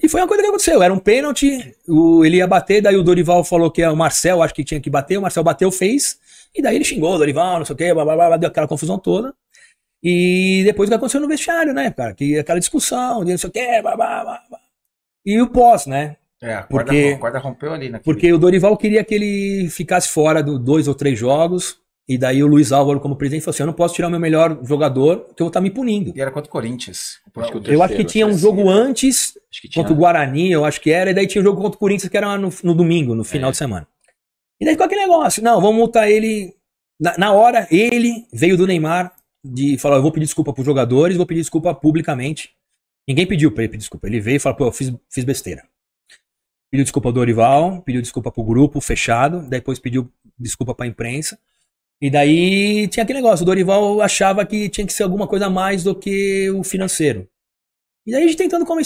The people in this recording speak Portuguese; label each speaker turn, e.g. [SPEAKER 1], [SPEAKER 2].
[SPEAKER 1] E, foi uma coisa que aconteceu, era um pênalti, o, ele ia bater, daí o Dorival falou que é o Marcel, acho que tinha que bater, o Marcel bateu, fez, e daí ele xingou o Dorival, não sei o que, blá, blá, blá, deu aquela confusão toda. E depois o que aconteceu no vestiário, né, cara, que aquela discussão, não sei o que, blá, blá, blá, blá. E o pós, né? É, a corda, porque, a corda rompeu ali naquele... Porque o Dorival queria que ele ficasse fora dos dois ou três jogos, e daí o Luiz Álvaro, como presidente, falou assim: eu não posso tirar o meu melhor jogador, que então eu vou estar tá me punindo. E era contra o Corinthians. Acho que terceiro, eu acho que tinha um jogo assim, antes, contra o Guarani, eu acho que era, e daí tinha o um jogo contra o Corinthians, que era no, no domingo, no final é. de semana. E daí ficou aquele negócio? Não, vamos multar ele. Na, na, hora, ele veio do Neymar de falar: eu vou pedir desculpa para os jogadores, vou pedir desculpa publicamente. Ninguém pediu para ele pedir desculpa. Ele veio e falou: pô, eu fiz, fiz besteira. Pediu desculpa ao Dorival, pediu desculpa para o grupo fechado, depois pediu desculpa para a imprensa. E daí tinha aquele negócio, o Dorival achava que tinha que ser alguma coisa a mais do que o financeiro. E daí a gente tentando convencer